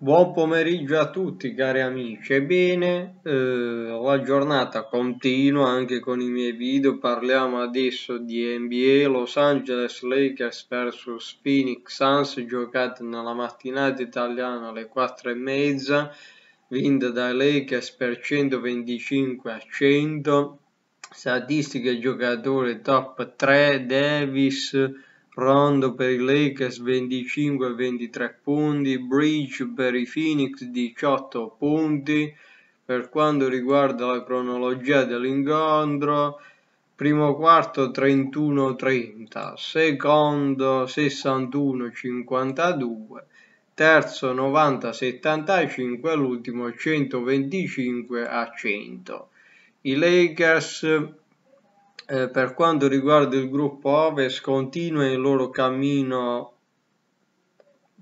Buon pomeriggio a tutti cari amici, ebbene eh, la giornata continua anche con i miei video, parliamo adesso di NBA Los Angeles Lakers vs Phoenix Suns giocate nella mattinata italiana alle 4 e mezza, vinta dai Lakers per 125 a 100, statistiche giocatore top 3, Davis, Rondo per i Lakers 25-23 punti, Bridge per i Phoenix 18 punti. Per quanto riguarda la cronologia dell'incontro, primo quarto 31-30, secondo 61-52, terzo 90-75, l'ultimo 125 a 100. I Lakers eh, per quanto riguarda il gruppo Ovest continua il loro cammino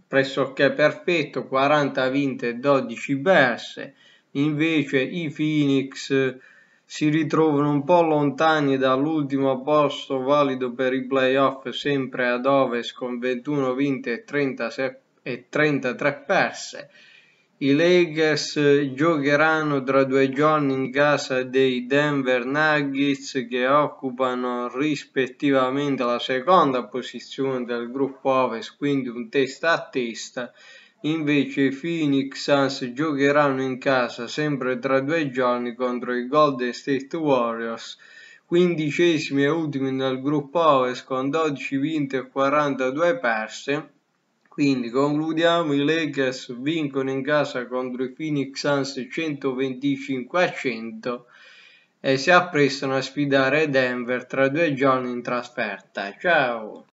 pressoché perfetto 40 vinte e 12 perse invece i Phoenix si ritrovano un po' lontani dall'ultimo posto valido per i playoff sempre ad Ovest con 21 vinte e, 30, e 33 perse i Lakers giocheranno tra due giorni in casa dei Denver Nuggets che occupano rispettivamente la seconda posizione del gruppo Ovest, quindi un testa a testa. Invece i Phoenix Suns giocheranno in casa sempre tra due giorni contro i Golden State Warriors, quindicesimi e ultimi nel gruppo Ovest con 12 vinte e 42 perse quindi concludiamo, i Lakers vincono in casa contro i Phoenix Suns 125 a 100 e si apprestano a sfidare Denver tra due giorni in trasferta. Ciao!